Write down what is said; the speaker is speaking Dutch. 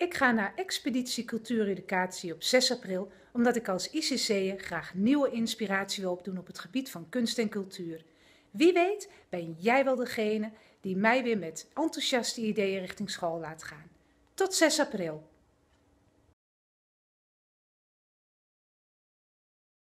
Ik ga naar Expeditie Cultuureducatie op 6 april, omdat ik als ICC'er graag nieuwe inspiratie wil opdoen op het gebied van kunst en cultuur. Wie weet ben jij wel degene die mij weer met enthousiaste ideeën richting school laat gaan. Tot 6 april.